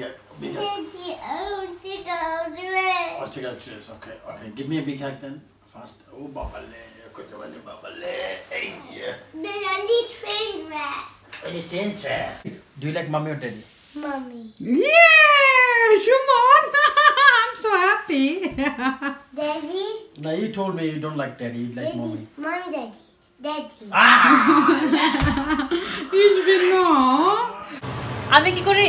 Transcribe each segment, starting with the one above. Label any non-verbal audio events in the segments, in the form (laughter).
to big, big hug. Oh, to dress. Okay, okay. Give me a big hug then. Fast. Oh, babale. Kutubale, babale. Hey. Then I need train rat. I need train rat. Do you like mommy or daddy? Mommy. Yeah, Shumon. (laughs) I'm so happy. (laughs) daddy. No, you told me you don't like daddy. You like daddy. mommy. Mom, daddy. Daddy. Ah! Ich bin noch. আমি কি করি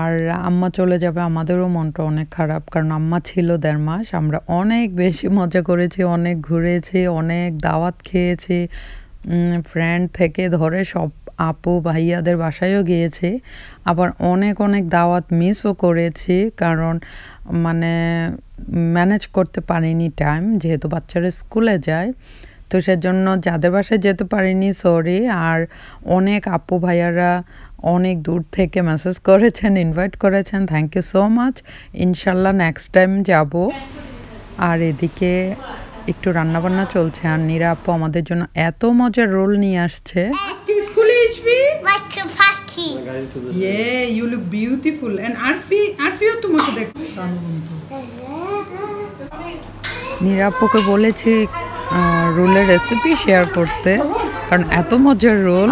আর আম্মা চলে যাবে আমাদেরও মনটা অনেক খারাপ কারণ আম্মা ছিল দেড় মাস আমরা অনেক বেশি মজা করেছি অনেক ঘুরেছি অনেক দাওয়াত খেয়েছি ফ্রেন্ড থেকে ধরে সব আপু ভাইয়াদের বাসায়ও গিয়েছি আবার অনেক অনেক দাওয়াত মিসও করেছি কারণ মানে ম্যানেজ করতে পারিনি টাইম যেহেতু বাচ্চারা স্কুলে যায় তো সেজন্য যাদের বাসায় যেতে পারিনি সরি আর অনেক আপু ভাইয়ারা অনেক দূর থেকে মেসেজ করেছেন ইনভাইট করেছেন থ্যাংক ইউ সো মাচ ইনশাল্লাহ নেক্সট টাইম যাব আর এদিকে একটু রান্নাবান্না চলছে আর নীরা আপু আমাদের জন্য এত মজার রোল নিয়ে আসছে স্কুলে হ্যাঁ। বলেছি রোলের রেসিপি শেয়ার করতে কারণ এত মজার রোল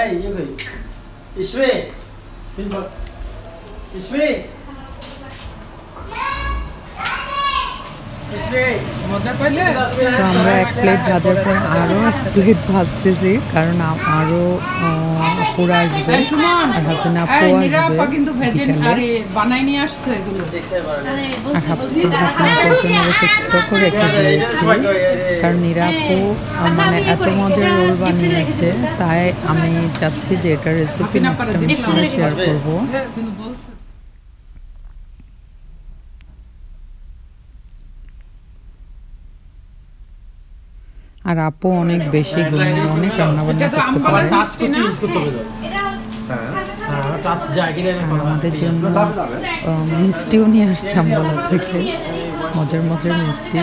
এই ইসবে তো আমরা এক প্লেট ভাজার পর আরও এক প্লেট ভাজতেছি কারণ আরও আপুরা আসবে আর হাসান আচ্ছা, আপু আসবে সুস্থ করে রেখে দিয়েছি কারণ নিরাপু মানে এত মজার রোল বানিয়েছে তাই আমি চাচ্ছি যে এটা রেসিপি নেক্সট আমি শেয়ার করবো হ্যাঁ, আর আপু অনেক বেশি গুণী অনেক রান্নাবান্না করতে পারে হ্যাঁ। হ্যাঁ, হ্যাঁ, আমাদের জন্য মিষ্টিও নিয়ে আসছে আম্বালা থেকে মজার মজার মিষ্টি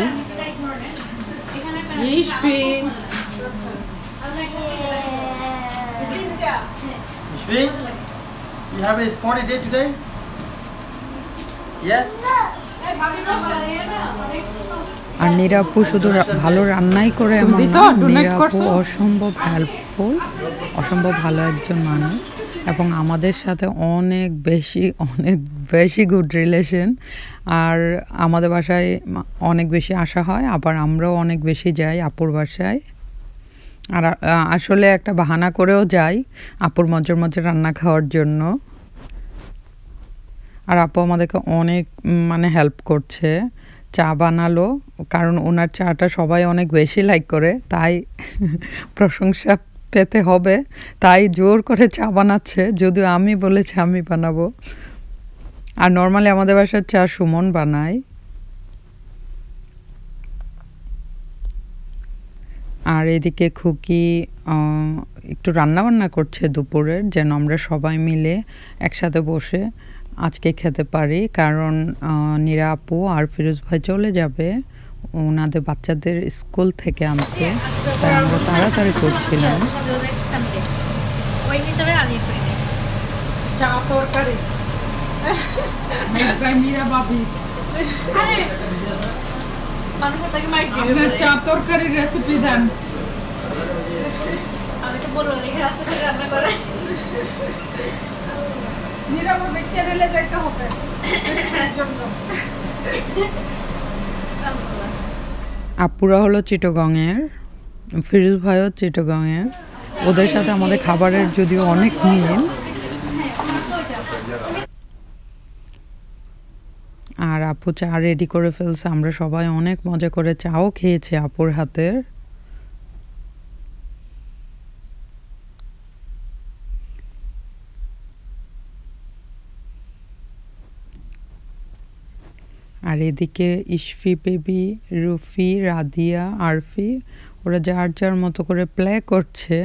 You have a spotty day today? Yes? আর নিরাপু শুধু ভালো রান্নাই করে এমন নিরাপু অসম্ভব হেল্পফুল অসম্ভব ভালো একজন মানুষ এবং আমাদের সাথে অনেক বেশি অনেক বেশি গুড রিলেশন আর আমাদের বাসায় অনেক বেশি আসা হয় আবার আমরাও অনেক বেশি যাই আপুর বাসায় আর আসলে একটা বাহানা করেও যাই আপুর মজার মজার রান্না খাওয়ার জন্য আর আপু আমাদেরকে অনেক মানে হেল্প করছে চা বানালো কারণ ওনার চাটা সবাই অনেক বেশি লাইক করে তাই (laughs) প্রশংসা পেতে হবে তাই জোর করে চা বানাচ্ছে যদিও আমি বলেছি আমি বানাবো আর নর্মালি আমাদের বাসার চা সুমন বানায় আর এদিকে খুকি একটু রান্নাবান্না করছে দুপুরের যেন আমরা সবাই মিলে একসাথে বসে আজকে খেতে পারি কারণ নীরা আপু আর ফিরোজ ভাই চলে যাবে ওনাদের বাচ্চাদের স্কুল থেকে আনতে হ্যাঁ, আমরা তাড়াতাড়ি করছিলাম চা তরকারি (laughs) রেসিপি দেন আমি তো বলবো রান্না করে নিরাপদে চ্যানেলে যাইতে হবে আপুরা হলো চিটগংয়ের ফিরোজ ভাইও চিটগংয়ের ওদের সাথে আমাদের খাবারের যদিও অনেক মিল আর আপু চা রেডি করে ফেলছে আমরা সবাই অনেক মজা করে চাও খেয়েছি আপুর হাতের আর এদিকে ইশফি বেবি রুফি রাদিয়া আরফি ওরা যার যার মতো করে প্লে করছে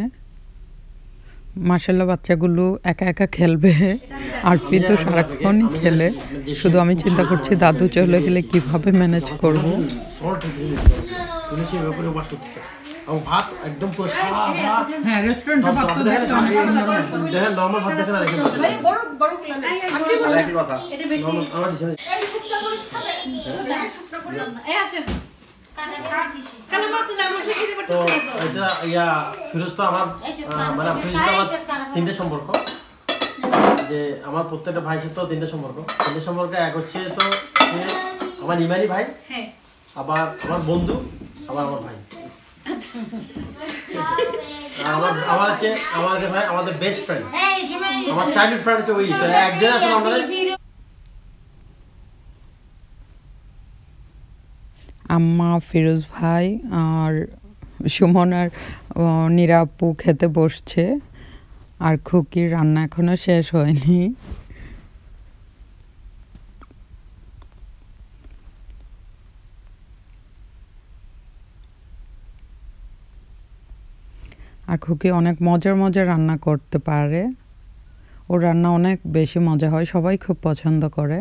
মার্শাল্লাহ বাচ্চাগুলো একা একা খেলবে আরফি তো সারাক্ষণই খেলে শুধু আমি চিন্তা করছি দাদু চলে গেলে কিভাবে ম্যানেজ করব হ্যাঁ, ভাত একদম তো এটা ইয়া ফিরোজ আমার মানে ফিরোজ তো আমার মানে তিনটে সম্পর্ক যে আমার প্রত্যেকটা ভাই সাথে তিনটে সম্পর্ক তিনটে সম্পর্ক এক হচ্ছে তো আমার ইমানি ভাই হ্যাঁ। আবার আমার বন্ধু আবার আমার ভাই আচ্ছা। আমার আমার হচ্ছে আমাদের ভাই আমাদের বেস্ট ফ্রেন্ড আমার চাইল্ড ফ্রেন্ড হচ্ছে ওই একজন আসলে আমাদের আম্মা ফিরোজ ভাই আর সুমন আর নিরাপু খেতে বসছে আর খুকির রান্না এখনও শেষ হয়নি আর খুকি অনেক মজার মজার রান্না করতে পারে ওর রান্না অনেক বেশি মজা হয় সবাই খুব পছন্দ করে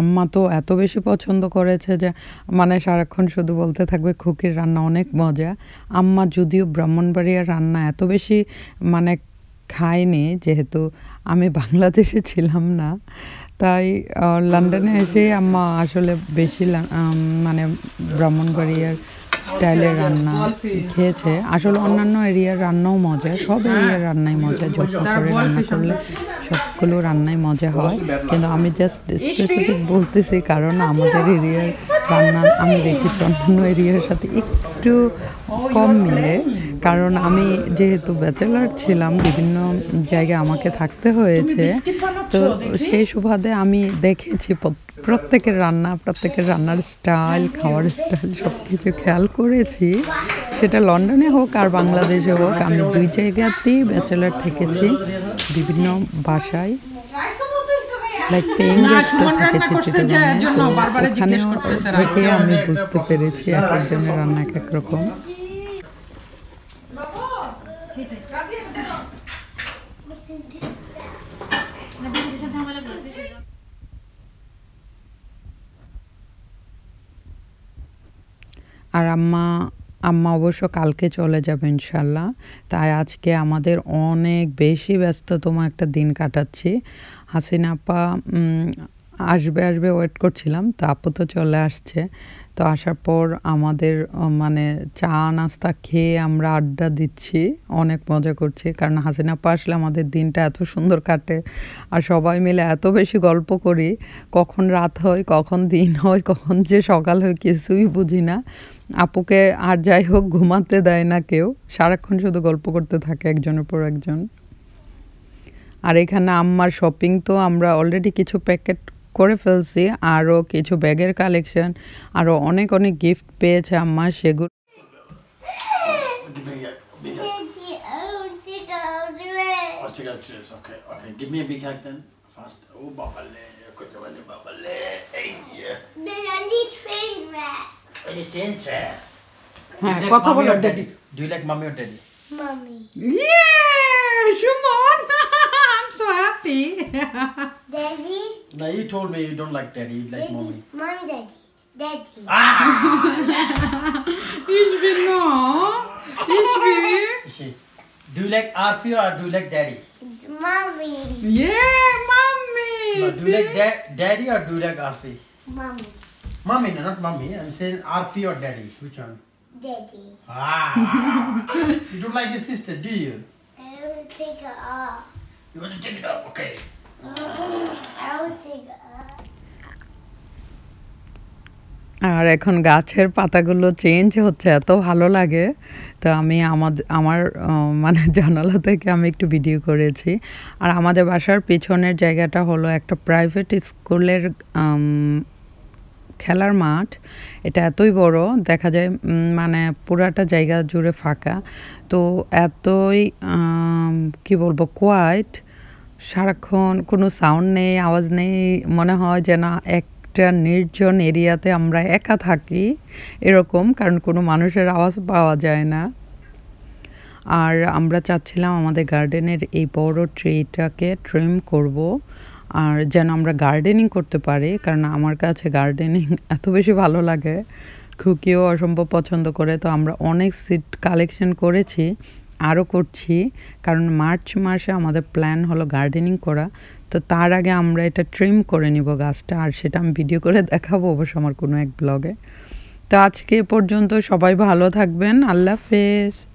আম্মা তো এত বেশি পছন্দ করেছে যে মানে সারাক্ষণ শুধু বলতে থাকবে খুকির রান্না অনেক মজা আম্মা যদিও ব্রাহ্মণবাড়িয়ার রান্না এত বেশি মানে খায়নি যেহেতু আমি বাংলাদেশে ছিলাম না তাই লন্ডনে এসে আম্মা আসলে বেশি মানে ব্রাহ্মণবাড়িয়ার স্টাইলের রান্না খেয়েছে আসলে অন্যান্য এরিয়ার রান্নাও মজা সব এরিয়ার রান্নাই মজা যত্ন করে রান্না করলে সবগুলো রান্নাই মজা হয় কিন্তু আমি জাস্ট স্পেসিফিক বলতেছি কারণ আমাদের এরিয়ার রান্না আমি দেখেছি অন্যান্য এরিয়ার সাথে একটু কম মিলে কারণ আমি যেহেতু ব্যাচেলার ছিলাম বিভিন্ন জায়গায় আমাকে থাকতে হয়েছে তো সেই সুবাদে আমি দেখেছি প্রত্যেকের রান্না প্রত্যেকের রান্নার স্টাইল খাওয়ার স্টাইল সব কিছু খেয়াল করেছি সেটা লন্ডনে হোক আর বাংলাদেশে হোক আমি দুই জায়গাতেই ব্যাচেলার থেকেছি বিভিন্ন বাসায় লাইক তো আমি বুঝতে পেরেছি এক একজনের রান্না এক এক রকম আর আম্মা আম্মা অবশ্য কালকে চলে যাবে ইনশাল্লাহ তাই আজকে আমাদের অনেক বেশি ব্যস্ততম একটা দিন কাটাচ্ছি হাসিনাপা আসবে আসবে ওয়েট করছিলাম তো আপু তো চলে আসছে তো আসার পর আমাদের মানে চা নাস্তা খেয়ে আমরা আড্ডা দিচ্ছি অনেক মজা করছি কারণ হাসিনা আপা আসলে আমাদের দিনটা এত সুন্দর কাটে আর সবাই মিলে এত বেশি গল্প করি কখন রাত হয় কখন দিন হয় কখন যে সকাল হয় কিছুই বুঝি না আপুকে আর যাই হোক ঘুমাতে দেয় না কেউ সারাক্ষণ শুধু গল্প করতে থাকে একজনের পর একজন আর এখানে আম্মার শপিং তো আমরা অলরেডি কিছু প্যাকেট করে ফেলছি আরও কিছু ব্যাগের কালেকশন আরও অনেক অনেক গিফট পেয়েছে আম্মা সেগুলো হ্যাঁ, Mommy. Yeah, Shumon! (laughs) I'm so happy! (laughs) No, you told me you don't like daddy, you like daddy, mommy. Mommy, daddy. Daddy. Ah! ich (laughs) will no. Ich will. (laughs) See, do you like Arfi or do you like daddy? Mommy. Yeah, mommy. But do you like da daddy or do you like Arfi? Mommy. Mommy, no, not mommy. I'm saying Arfi or daddy. Which one? Daddy. Ah! (laughs) you don't like your sister, do you? I want to take her off. You want to take it off? Okay. আর এখন গাছের পাতাগুলো change হচ্ছে এত ভালো লাগে তো আমি আমাদের আমার মানে জানালা থেকে আমি একটু ভিডিও করেছি আর আমাদের বাসার পিছনের জায়গাটা হলো একটা প্রাইভেট স্কুলের খেলার মাঠ এটা এতই বড় দেখা যায় মানে পুরাটা জায়গা জুড়ে ফাঁকা তো এতই কি বলবো কোয়াইট সারাক্ষণ কোনো সাউন্ড নেই আওয়াজ নেই মনে হয় যে না একটা নির্জন এরিয়াতে আমরা একা থাকি এরকম কারণ কোনো মানুষের আওয়াজ পাওয়া যায় না আর আমরা চাচ্ছিলাম আমাদের গার্ডেনের এই বড় ট্রিটাকে ট্রিম করব আর যেন আমরা গার্ডেনিং করতে পারি কারণ আমার কাছে গার্ডেনিং (laughs) এত বেশি ভালো লাগে খুকিও অসম্ভব পছন্দ করে তো আমরা অনেক সিট কালেকশন করেছি আরও করছি কারণ মার্চ মাসে আমাদের প্ল্যান হলো গার্ডেনিং করা তো তার আগে আমরা এটা ট্রিম করে নিব গাছটা আর সেটা আমি ভিডিও করে দেখাবো অবশ্য আমার কোনো এক ব্লগে তো আজকে পর্যন্ত সবাই ভালো থাকবেন আল্লাহ হাফেজ